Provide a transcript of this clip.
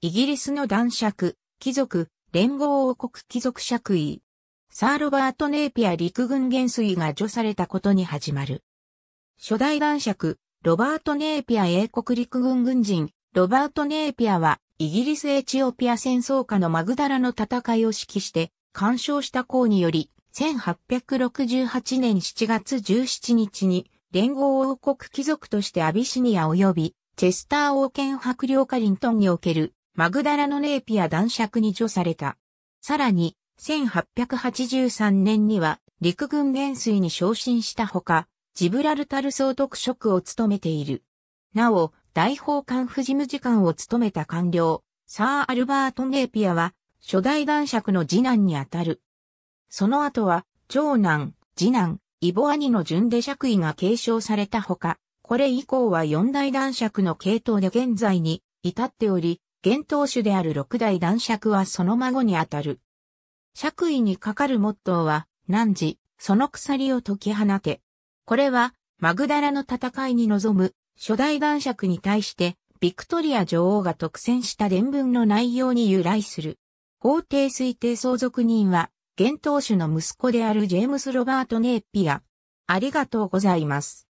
イギリスの男爵、貴族、連合王国貴族爵位。サー・ロバート・ネーピア陸軍元帥が除されたことに始まる。初代男爵、ロバート・ネーピア英国陸軍軍人、ロバート・ネーピアは、イギリス・エチオピア戦争下のマグダラの戦いを指揮して、干渉した功により、1868年7月17日に、連合王国貴族としてアビシニア及び、チェスター王権伯領カリントンにおけるマグダラのネーピア男爵に除された。さらに、1883年には陸軍元帥に昇進したほか、ジブラルタル総督職を務めている。なお、大法官府事務次官を務めた官僚、サー・アルバート・ネーピアは、初代男爵の次男にあたる。その後は、長男、次男、イボ兄の順で爵位が継承されたほか、これ以降は四大男爵の系統で現在に至っており、現当主である六代男爵はその孫にあたる。爵位にかかるモットーは、何時、その鎖を解き放て。これは、マグダラの戦いに臨む、初代男爵に対して、ビクトリア女王が特選した伝文の内容に由来する。法廷推定相続人は、現当主の息子であるジェームス・ロバート・ネーピア。ありがとうございます。